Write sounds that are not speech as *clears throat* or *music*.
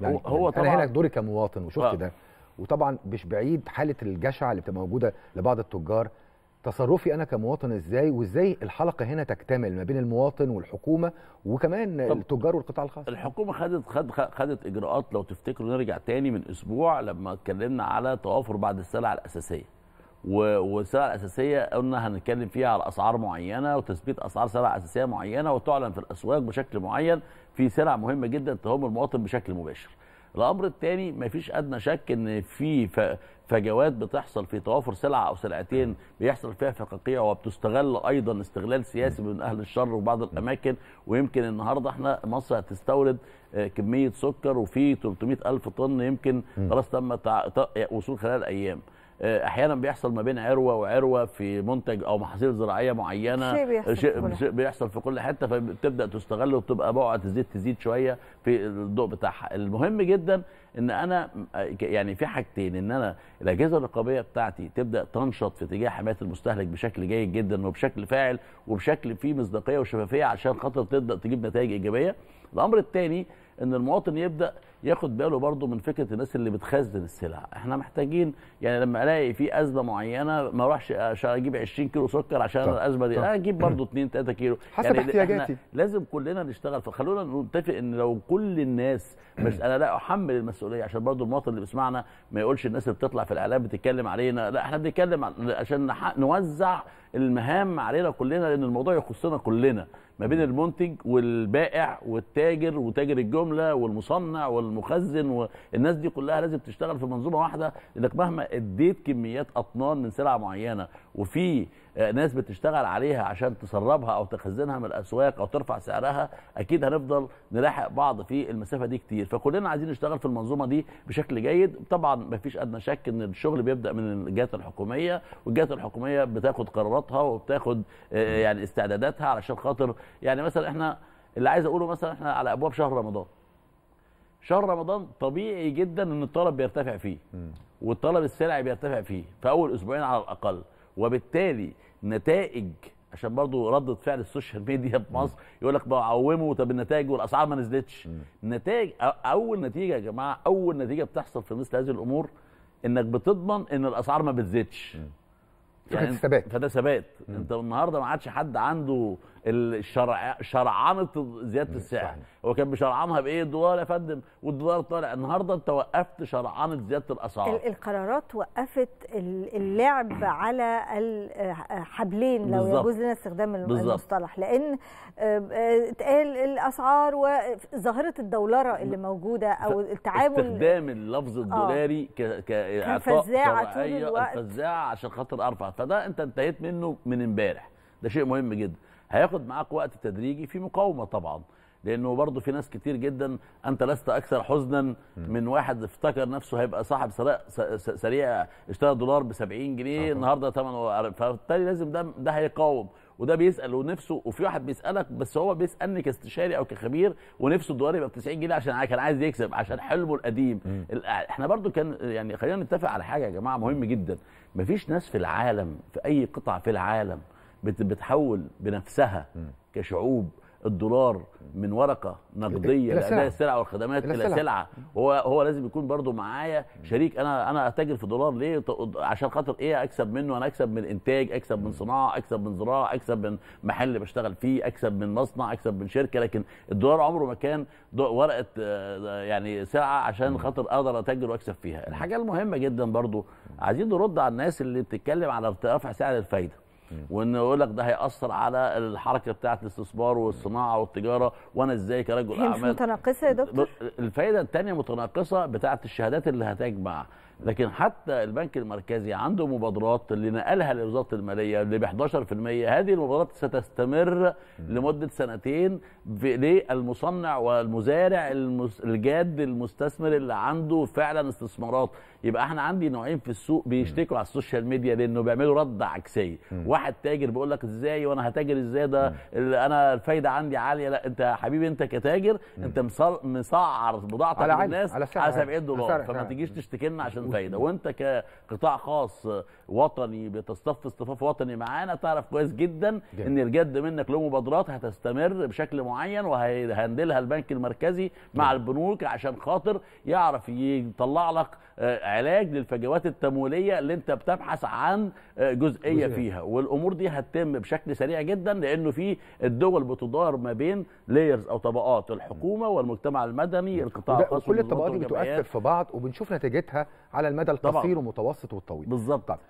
يعني هو, هو طبعا انا هنا دوري كمواطن وشفت آه. ده وطبعا مش بعيد حاله الجشع اللي بتبقى موجوده لبعض التجار تصرفي انا كمواطن ازاي وازاي الحلقه هنا تكتمل ما بين المواطن والحكومه وكمان التجار والقطاع الخاص الحكومه خدت خد خدت اجراءات لو تفتكروا نرجع تاني من اسبوع لما اتكلمنا على توافر بعض السلع الاساسيه والسلع الاساسيه قلنا هنتكلم فيها على اسعار معينه وتثبيت اسعار سلع اساسيه معينه وتعلن في الاسواق بشكل معين في سلع مهمه جدا تهم المواطن بشكل مباشر. الامر الثاني مفيش ادنى شك ان في فجوات بتحصل في توافر سلعه او سلعتين بيحصل فيها فقاقيع وبتستغل ايضا استغلال سياسي من اهل الشر وبعض الاماكن ويمكن النهارده احنا مصر هتستورد آه، كميه سكر وفي 300 الف طن يمكن خلاص تم وصول خلال ايام. آه، احيانا بيحصل ما بين عروه وعروه في منتج او محاصيل زراعيه معينه شيء بيحصل, شيء بيحصل في كل حته فبتبدا تستغل وبتبقى بقعه تزيد تزيد شويه في الضوء بتاعها المهم جدا ان انا يعني في حاجتين ان انا الاجهزه الرقابيه بتاعتي تبدا تنشط في اتجاه حمايه المستهلك بشكل جيد جدا وبشكل فاعل وبشكل فيه مصداقيه وشفافيه عشان خاطر تبدا تجيب نتائج ايجابيه الامر الثاني ان المواطن يبدا ياخد باله برضه من فكره الناس اللي بتخزن السلع احنا محتاجين يعني لما الاقي في ازمه معينه ما اروحش عشان اجيب 20 كيلو سكر عشان طب. الازمه دي طب. اجيب برضه 2 *clears throat* 3 كيلو حسب يعني احتياجاتي لازم كلنا نشتغل فخلونا نتفق ان لو كل الناس بس انا لا احمل المسؤوليه عشان برضه المواطن اللي بيسمعنا ما يقولش الناس اللي بتطلع في الاعلام بتتكلم علينا لا احنا بنتكلم عشان نوزع المهام علينا كلنا لان الموضوع يخصنا كلنا ما بين المنتج والبائع والتاجر وتاجر الجمله والعمله والمصنع والمخزن والناس دي كلها لازم تشتغل في منظومه واحده لانك مهما اديت كميات اطنان من سلعه معينه وفي آه، ناس بتشتغل عليها عشان تسربها او تخزنها من الاسواق او ترفع سعرها اكيد هنفضل نلاحق بعض في المسافه دي كتير فكلنا عايزين نشتغل في المنظومه دي بشكل جيد طبعا مفيش ادنى شك ان الشغل بيبدا من الجهات الحكوميه والجهات الحكوميه بتاخد قراراتها وبتاخد آه، يعني استعداداتها علشان خاطر يعني مثلا احنا اللي عايز اقوله مثلا احنا على ابواب شهر رمضان شهر رمضان طبيعي جدا ان الطلب بيرتفع فيه والطلب السلعي بيرتفع فيه في اول اسبوعين على الاقل وبالتالي نتائج عشان برضه ردة فعل السوشيال ميديا في مصر يقول لك بقوموا طب النتائج والاسعار ما نزلتش نتائج اول نتيجه يا جماعه اول نتيجه بتحصل في مثل هذه الامور انك بتضمن ان الاسعار ما بتزيدش يعني فده ثبات فده ثبات انت النهارده ما عادش حد عنده الشرع شرعنه زياده السعر هو كان بيشرعنها بايه الدولار يا فندم والدولار طالع النهارده انت وقفت شرعنه زياده الاسعار القرارات وقفت اللعب على الحبلين آه، لو يجوز لنا استخدام المصطلح لان اتقال آه، آه، الاسعار وظاهره الدولره اللي موجوده او التعامل استخدام اللفظ الدولاري آه. كفزاعه طول الوقت فزاعه عشان خاطر ارفع فده انت انتهيت منه من امبارح ده شيء مهم جدا هياخد معاك وقت تدريجي في مقاومه طبعا لانه برضه في ناس كتير جدا انت لست اكثر حزنا من واحد افتكر نفسه هيبقى صاحب سريع اشترى دولار ب 70 جنيه أه. النهارده ثمنه فبالتالي لازم ده ده هيقاوم وده بيسال ونفسه وفي واحد بيسالك بس هو بيسالني كاستشاري او كخبير ونفسه الدولار يبقى ب 90 جنيه عشان كان عايز يكسب عشان حلمه القديم احنا برضو كان يعني خلينا نتفق على حاجه يا جماعه مهم جدا مفيش ناس في العالم في اي قطعه في العالم بتحول بنفسها كشعوب الدولار من ورقه نقديه لاداء السلع والخدمات الى سلعه هو هو لازم يكون برضو معايا شريك انا انا اتاجر في دولار ليه عشان خاطر ايه اكسب منه انا اكسب من انتاج اكسب من صناعه اكسب من زراعه اكسب من محل بشتغل فيه اكسب من مصنع اكسب من شركه لكن الدولار عمره ما كان ورقه آه، يعني سلعه عشان خاطر اقدر اتاجر واكسب فيها الحاجه المهمه جدا برضو عايزين نرد على الناس اللي بتتكلم على ارتفاع سعر الفايده وان يقول لك ده هياثر على الحركه بتاعه الاستثمار والصناعه والتجاره وانا ازاي كرجل اعمال مش متناقصه يا دكتور الفائده الثانيه متناقصه بتاعه الشهادات اللي هتجمع لكن حتى البنك المركزي عنده مبادرات اللي نقلها لوزاره الماليه اللي ب 11% هذه المبادرات ستستمر لمده سنتين للمصنع والمزارع الجاد المستثمر اللي عنده فعلا استثمارات يبقى احنا عندي نوعين في السوق بيشتكوا على السوشيال ميديا لانه بيعملوا رد عكسي واحد تاجر بيقول لك ازاي وانا هتاجر ازاي ده انا الفايده عندي عاليه لا انت يا حبيبي انت كتاجر انت مسعر بضاعتك للناس على, على 70 دولار فما تجيش تشتكي لنا عشان فايده وانت كقطاع خاص وطني بتصطف اصطفاف وطني معانا تعرف كويس جدا ان الجد منك له مبادرات هتستمر بشكل معين وهيهندلها البنك المركزي مع البنوك عشان خاطر يعرف يطلع لك آه، علاج للفجوات التمويليه اللي انت بتبحث عن آه، جزئيه فيها فيها الامور دي هتتم بشكل سريع جدا لانه في الدول بتدار ما بين لايرز او طبقات الحكومه والمجتمع المدني القطاع الخاص كل الطبقات دي بتؤثر في بعض وبنشوف نتيجتها على المدى القصير والمتوسط والطويل بالظبط طيب.